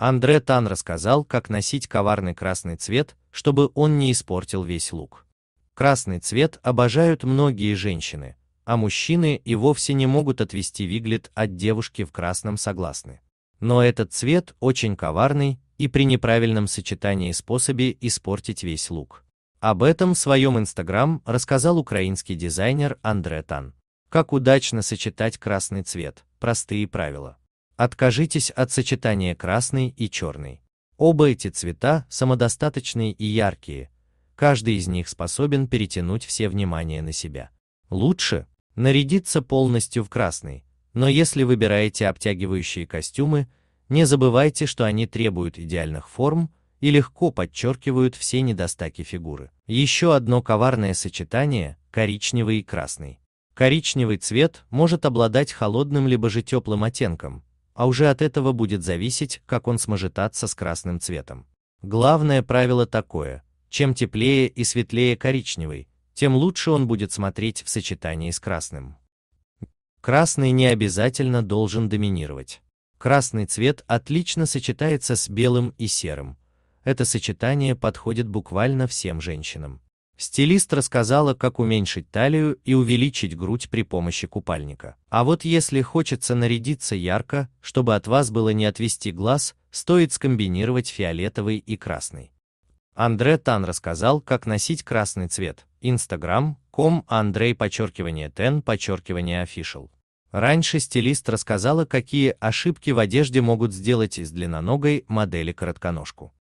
Андре Тан рассказал, как носить коварный красный цвет, чтобы он не испортил весь лук. Красный цвет обожают многие женщины, а мужчины и вовсе не могут отвести виглет от девушки в красном согласны. Но этот цвет очень коварный и при неправильном сочетании способе испортить весь лук. Об этом в своем инстаграм рассказал украинский дизайнер Андре Тан. Как удачно сочетать красный цвет, простые правила. Откажитесь от сочетания красный и черный. Оба эти цвета самодостаточные и яркие, каждый из них способен перетянуть все внимание на себя. Лучше нарядиться полностью в красный, но если выбираете обтягивающие костюмы, не забывайте, что они требуют идеальных форм и легко подчеркивают все недостатки фигуры. Еще одно коварное сочетание – коричневый и красный. Коричневый цвет может обладать холодным либо же теплым оттенком, а уже от этого будет зависеть, как он сможетаться с красным цветом. Главное правило такое, чем теплее и светлее коричневый, тем лучше он будет смотреть в сочетании с красным. Красный не обязательно должен доминировать. Красный цвет отлично сочетается с белым и серым. Это сочетание подходит буквально всем женщинам. Стилист рассказала, как уменьшить талию и увеличить грудь при помощи купальника. А вот если хочется нарядиться ярко, чтобы от вас было не отвести глаз, стоит скомбинировать фиолетовый и красный. Андре Тан рассказал, как носить красный цвет. Instagram. ком, Андрей, подчеркивание тен, подчеркивание official. Раньше стилист рассказала, какие ошибки в одежде могут сделать из длинноногой модели коротконожку.